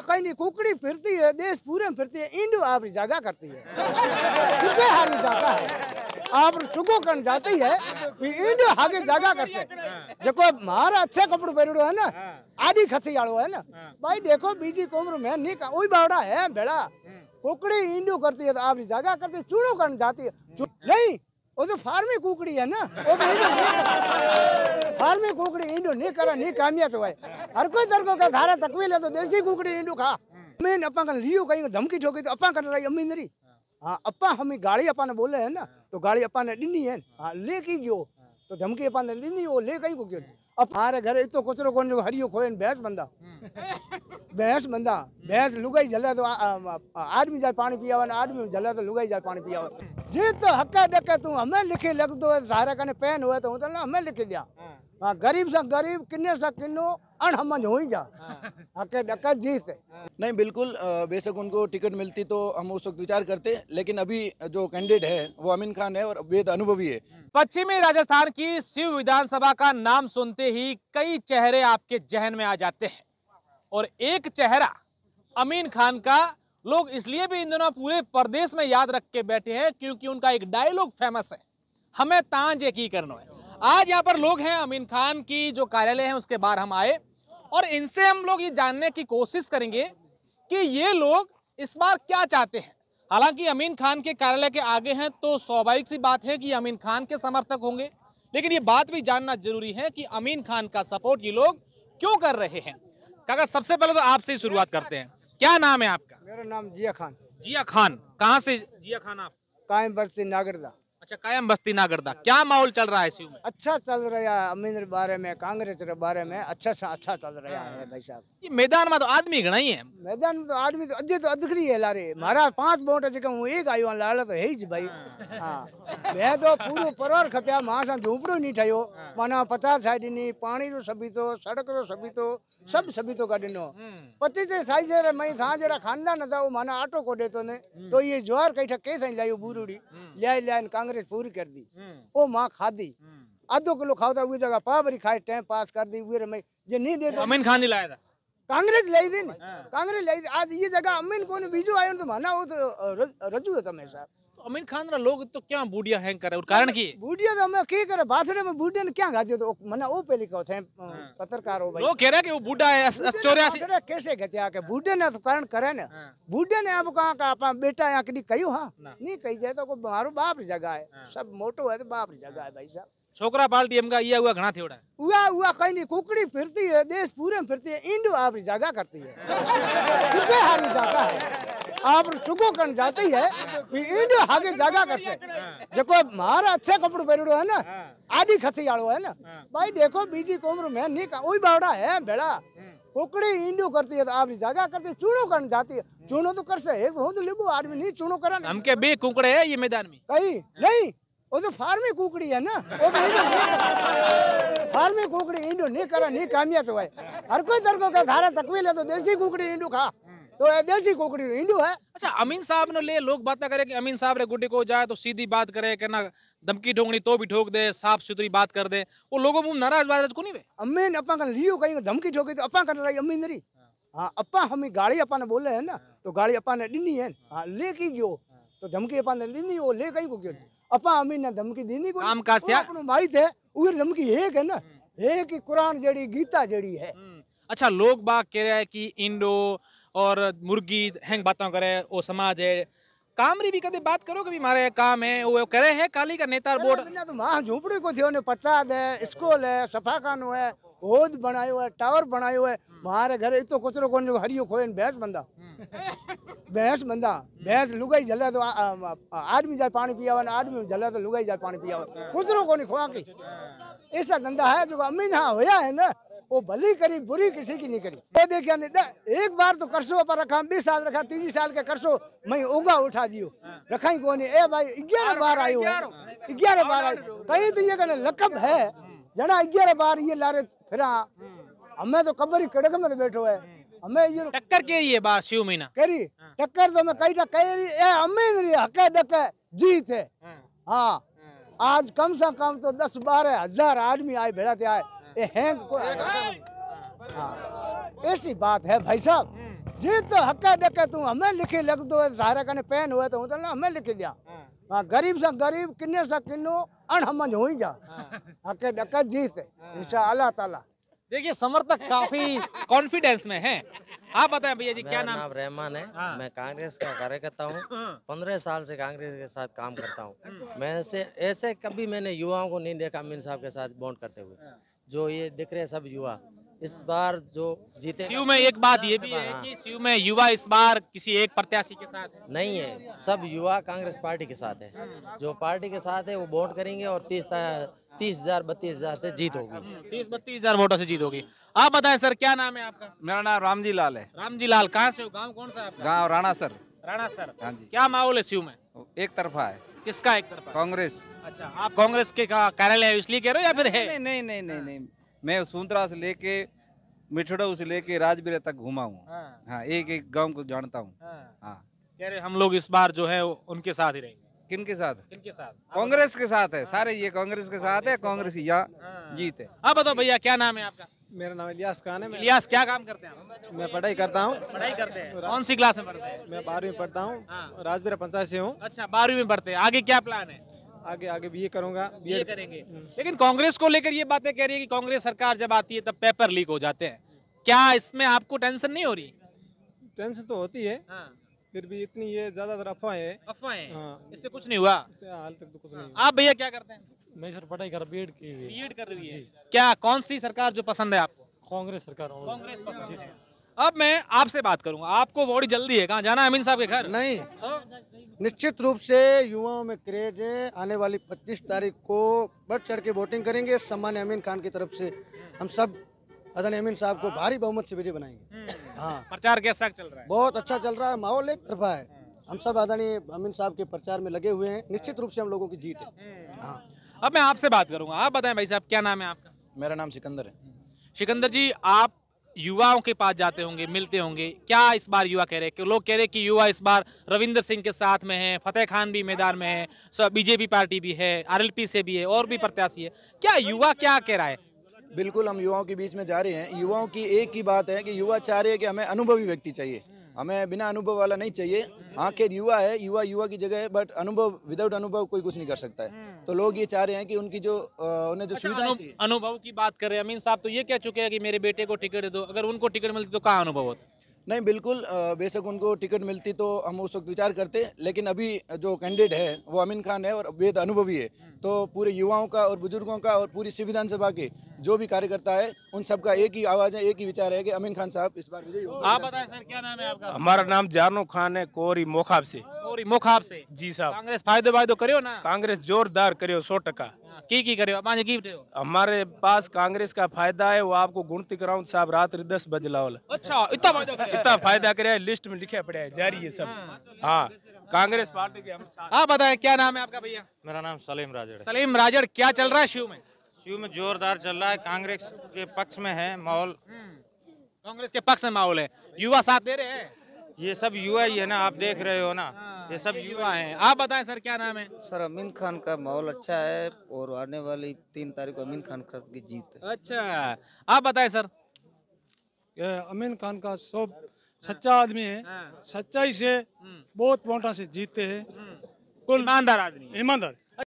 कहीं नहीं कुकड़ी फिरती है देश पूरे में फिरती है इंडू आप जगह करती है चुके हारू जाता है आप चुको कर जाती है इंडू आगे जगह करते हैं देखो मारा अच्छे कपड़े पहरो है ना हाँ। आदि खसी आड़ो है ना हाँ। भाई देखो बीजी कोमर में नहीं का वही बावड़ा है बेड़ा हम्म। कुकड़ी इंडू करती है तो आप जगह करती चूड़ो कर जाती है नहीं तो फार्म कुकड़ी है ना वो तो फार्म में कुकड़ी ईंडो नहीं करा नहीं कामयाब हुआ तो हर कोई तरह का धारा तकवील है तो देसी कुकड़ी ईंडो खा मैं अपा का लियो कहीं धमकी ठोकी तो अपा कर रही अम्मी नरी हाँ अपा हमें गाड़ी अपा ने बोले है ना तो गाड़ी अपा ने दिनी है हाँ ले की गयो तो धमकी अपा ने दिनी वो ले कहीं को गयो अब हारे घर इतो कुचरो कोन जो हरियो खोयन भैंस बंदा हम्म। भैंस बंदा हम्म। भैंस लुगाई झले तो आदमी जाए पानी पियावन आदमी झले तो लुगाई जाए पानी पियावन जी तो हक्का डक्का तू हमें लिखे लग दो सारा कने पेन हुए तो हमें लिखे दिया हाँ, गरीब से गरीब किन्ने से किन्नो अनहमन हो ही जा हाँ। आके डकत जीत नहीं बिल्कुल बेशक उनको टिकट मिलती तो हम उस वक्त विचार करते लेकिन अभी जो कैंडिडेट है वो अमीन खान है और वेद अनुभवी है पश्चिमी राजस्थान की शिव विधानसभा का नाम सुनते ही कई चेहरे आपके जहन में आ जाते हैं और एक चेहरा अमीन खान का लोग इसलिए भी इन दोनों पूरे प्रदेश में याद रख के बैठे हैं क्योंकि उनका एक डायलॉग फेमस है हमें तांजे की करना है आज यहाँ पर लोग हैं अमीन खान की जो कार्यालय है उसके बाहर हम आए और इनसे हम लोग ये जानने की कोशिश करेंगे कि ये लोग इस बार क्या चाहते हैं हालांकि अमीन खान के कार्यालय के आगे हैं तो स्वाभाविक सी बात है कि अमीन खान के समर्थक होंगे लेकिन ये बात भी जानना जरूरी है कि अमीन खान का सपोर्ट ये लोग क्यों कर रहे हैं काका सबसे पहले तो आपसे ही शुरुआत करते हैं क्या नाम है आपका मेरा नाम जिया खान जिया खान कहाँ से जिया खान आप कायम बरती नागरदा अच्छा कायम बस्ती नागरदा क्या माहौल चल रहा है इसी में अच्छा चल रहा है अमीन बारे में कांग्रेस के बारे में अच्छा सा अच्छा चल रहा है भाई साहब ये मैदान में तो आदमी घना ही है मैदान में तो आदमी तो अजय तो अधखरी है लारे महाराज पांच वोट जगह हूं एक आयो लाल तो है ही भाई हाँ।, हाँ मैं तो पूरो परिवार खपया मां से झोपड़ो नहीं ठयो हाँ। माना पचास साइड नी पानी रो सभी तो सड़क रो सभी तो हम्म। सब सभी तो नो हम्म। पच्चीस साइज रे मई था जड़ा खानदान था वो माना आटो को देतो ने हम्म। तो ये जोर कई कैसे सही लायो बूरुड़ी ले ले कांग्रेस एवरेज पूरी कर दी वो हम्म। माँ खादी हम्म। आधो किलो खाओ था वो जगह भरी खाए टाइम पास कर दी वो रमे जे नहीं दे अमीन खान ही लाया था कांग्रेस ले थी हाँ। कांग्रेस ले आज ये जगह अमीन को बीजू आयो तो माना वो तो रजू है तमें साहब अमीन खान रा लोग तो क्या बूढ़िया हैंग करे और कारण की बूढ़िया तो हमें की करे बासड़े में बूढ़िया ने क्या गादियो तो मने ओ पहले कहो थे हाँ। पत्रकार हो भाई वो कह रहा है कि वो बूढ़ा है 84 कैसे गतिया के बूढ़े ने तो कारण करे ने हाँ। बूढ़े ने अब कहां का अपना बेटा या कदी कहियो हां नहीं कही जाए तो को मारो बाप री जगह है हाँ। सब मोटो है तो बाप री जगह है भाई साहब छोकरा पार्टी एम का ये हुआ घना थेड़ा हुआ हुआ कहीं नहीं कुकड़ी फिरती है देश पूरे में फिरती है इंडो आप जगह करती है चुके हारी जाता है आप चुकोकण जाती है इंडो हागे जागा करसे देखो मार अच्छे कपड़ो पहरियो है ना हाँ। आदि खसी आलो है ना हाँ। भाई देखो बीजी कोमर में नी का ओई बावड़ा है भेड़ा हाँ। कुकड़ी इंडो करती है तो आप जागा करते है चूनो करने जाती है चूनो तो कर से एक हो तो लिबू आदमी नी चूनो करन हम के बे कुकड़े है ये मैदान में कहीं नहीं वो तो फार्मी कुकड़ी है ना वो तो इंडो फार्मी कुकड़ी इंडो नी करा नी कामयाब होए हर कोई दरगो का धारा तकवी ले तो देसी कुकड़ी इंडो खा तो ये देसी कोकड़ी नो हिंडू है अच्छा अमीन साहब ने ले लोग बात करे कि अमीन साहब रे गुड्डी को जाए तो सीधी बात करे ना धमकी ढोंगनी तो भी ठोक दे साफ सुथरी बात कर दे वो लोगों में नाराज बाराज को नहीं अमीन अपा कर लियो कहीं धमकी ठोके तो अपा कर रही अमीन री हाँ, हाँ अपा हमें गाड़ी अपा ने बोले है ना हाँ। तो गाड़ी अपा ने दिनी है हाँ।, हाँ ले की गयो तो धमकी अपा ने दिनी वो ले कहीं को गयो अपा अमीन ने धमकी दिनी को काम काज थे अपनो माई थे उर धमकी एक है ना हम्म। एक कुरान जड़ी गीता जड़ी है हम्म। अच्छा लोग बात कह रहे हैं कि इंडो और मुर्गी हैंग बातों करे वो समाज है कामरी भी कदे बात करो कभी मारे काम है वो करे है काली का नेता बोर्ड तो झोपड़ी को थी ने पचाद है स्कूल है सफा खानो है होद बनाए हुआ है टावर बनाए हुआ है हम्म। मारे घर इतो कचरो कौन जो हरियो खोए भैंस बंदा हम्म। भैंस बंदा हम्म। भैंस लुगाई जला तो आदमी जाए पानी पिया आदमी जला तो लुगाई जाए पानी पिया कचरो कौन खोआ की ऐसा धंधा है जो अमीन हां होया है ना वो भली करी बुरी किसी की नहीं करी वो देखिया नहीं एक बार तो करसो पर रखा बीस साल रखा तीस साल के करसो मैं उगा उठा दियो रखा ही कौन ए भाई ग्यारह बार आयो ग्यारह बार आयो कहीं तो ये कहने लकब है जना ग्यारह बार ये लारे फिरा हमें तो कबर ही कड़क में बैठो है हमें ये टक्कर के ये बार शिव महीना करी हाँ। टक्कर तो मैं कई कही हमें हक डक जीत है हाँ।, हाँ आज कम से कम तो दस बारह हजार आदमी आए भेड़ा थे आए हैं हाँ। ऐसी बात है भाई साहब जी तो हक्का डक्का तू हमें लिखे लग दो सारा कने पेन हुए तो ना हमें लिखे दिया हाँ, गरीब से गरीब किन्ने से किन्नो अनहमन हो ही जा हक्के हाँ। डक्का जीत इंशा अल्लाह ताला देखिए समर्थक काफी कॉन्फिडेंस में हैं आप बताएं भैया जी क्या नाम, नाम रहमान है हाँ। मैं कांग्रेस का कार्यकर्ता हूं पंद्रह साल से कांग्रेस के साथ काम करता हूं मैं ऐसे ऐसे कभी मैंने युवाओं को नहीं देखा मीन साहब के साथ बॉन्ड करते हुए जो ये दिख रहे सब युवा इस बार जो जीते शिव में एक बात ये भी है कि शिव में युवा इस बार किसी एक प्रत्याशी के साथ है। नहीं है सब युवा कांग्रेस पार्टी के साथ है जो पार्टी के साथ है वो वोट करेंगे और तीस तीस हजार बत्तीस हजार से जीत होगी तीस बत्तीस हजार वोटों से जीत होगी आप बताएं सर क्या नाम है आपका मेरा नाम रामजी लाल है रामजी लाल कहाँ से हो गाँव कौन सा गाँव राणा सर राणा सर हाँ क्या माहौल है शिव में एक तरफा है किसका एक तरफा कांग्रेस अच्छा आप कांग्रेस के का कार्यालय इसलिए कह रहे हो या फिर है नहीं नहीं नहीं नहीं, नहीं, नहीं। हाँ। मैं सुंतरा से लेके मिठड़ो से लेके राजबीरा तक घुमा हूँ हाँ, हाँ एक एक गाँव को जानता हूँ हाँ, हाँ। कह रहे हम लोग इस बार जो है उनके साथ ही रहेंगे किन के साथ किन के साथ कांग्रेस के साथ है सारे ये कांग्रेस के साथ है कांग्रेस यहाँ जीत है आप बताओ भैया क्या नाम है आपका मेरा नाम इलियास खान है इलियास क्या काम करते हैं मैं पढ़ाई करता हूँ पढ़ाई करते हैं कौन सी क्लास में पढ़ते हैं मैं बारहवीं पढ़ता हूँ राजबीरा पंचायत से हूँ अच्छा बारहवीं में पढ़ते हैं आगे क्या प्लान है आगे आगे ये करूंगा ये करेंगे लेकिन कांग्रेस को लेकर ये बातें कह रही है कि कांग्रेस सरकार जब आती है तब पेपर लीक हो जाते हैं क्या इसमें आपको टेंशन नहीं हो रही टेंशन तो होती है हाँ। फिर भी इतनी ये ज्यादातर अफवाहें अफवाहें हाँ। इससे कुछ नहीं हुआ हाल तक तो कुछ नहीं आप भैया क्या करते हैं मैं सर पढ़ाई कर एड की एड कर रही है क्या कौन सी सरकार जो पसंद है आपको कांग्रेस सरकार कांग्रेस पसंद है अब मैं आपसे बात करूंगा आपको बॉडी जल्दी है कहाँ जाना अमीन साहब के घर नहीं हाँ। निश्चित रूप से युवाओं में क्रेज है आने वाली 25 तारीख को बढ़ चढ़ के वोटिंग करेंगे सम्मान अमीन खान की तरफ से हम सब अदन अमीन साहब को भारी बहुमत से विजय बनाएंगे हम्म। हाँ प्रचार कैसा चल रहा है बहुत अच्छा चल रहा है माहौल एक तरफा है हम्म। हम सब आदरणीय अमीन साहब के प्रचार में लगे हुए हैं निश्चित रूप से हम लोगों की जीत है हम्म। हाँ अब मैं आपसे बात करूंगा आप बताएं भाई साहब क्या नाम है आपका मेरा नाम सिकंदर है सिकंदर जी आप युवाओं के पास जाते होंगे मिलते होंगे क्या इस बार युवा कह रहे हैं लोग कह रहे हैं कि युवा इस बार रविंदर सिंह के साथ में है फतेह खान भी मैदान में है सब बीजेपी पार्टी भी है आरएलपी से भी है और भी प्रत्याशी है क्या युवा क्या कह रहा है बिल्कुल हम युवाओं के बीच में जा रहे हैं युवाओं की एक ही बात है कि युवा चाह रहे हैं कि हमें अनुभवी व्यक्ति चाहिए हमें बिना अनुभव वाला नहीं चाहिए आखिर युवा है युवा युवा की जगह है बट अनुभव विदाउट अनुभव कोई कुछ नहीं कर सकता है हम्म। तो लोग ये चाह रहे हैं कि उनकी जो उन्हें जो अच्छा, सुविधा अनुभव की बात कर रहे हैं अमीन साहब तो ये कह चुके हैं कि मेरे बेटे को टिकट दे दो अगर उनको टिकट मिलती तो कहाँ अनुभव होता नहीं बिल्कुल बेशक उनको टिकट मिलती तो हम उस वक्त विचार करते लेकिन अभी जो कैंडिडेट है वो अमीन खान है और वेद अनुभवी है हम्म। तो पूरे युवाओं का और बुजुर्गों का और पूरी विधानसभा के जो भी कार्यकर्ता है उन सबका एक ही आवाज़ है एक ही विचार है कि अमीन खान साहब इस बार विजयी आप बताएं सर क्या नाम है आपका हमारा नाम जानू खान है कोरी मोखाब से कोरी मोखाब से जी साहब कांग्रेस फायदो वायदो करियो ना कांग्रेस जोरदार करियो सौ टका की की करे पांच की हमारे पास कांग्रेस का फायदा है वो आपको गुणती कराऊं साहब रात दस बजे लाओल अच्छा इतना फायदा इतना फायदा करे लिस्ट में लिखे पड़े है जारी है सब हाँ।, हाँ कांग्रेस पार्टी के हम आप बताएं क्या नाम है आपका भैया मेरा नाम सलीम राजड़ सलीम राजड़ क्या चल रहा है शिव में शिव में जोरदार चल रहा है कांग्रेस के पक्ष में है माहौल हम्म, कांग्रेस के पक्ष में माहौल है युवा साथ दे रहे हैं ये सब युवा ही है ना आप देख रहे हो ना हाँ। ये हाँ। सब युवा हैं आप बताएं सर क्या नाम है सर अमीन खान का माहौल अच्छा है और आने वाली तीन तारीख को अमीन खान का जीत है अच्छा आप बताएं सर अमीन खान का सब हाँ। सच्चा आदमी है हाँ। सच्चाई से हम्म। बहुत मोटा से जीतते हैं हम्म। ईमानदार आदमी ईमानदार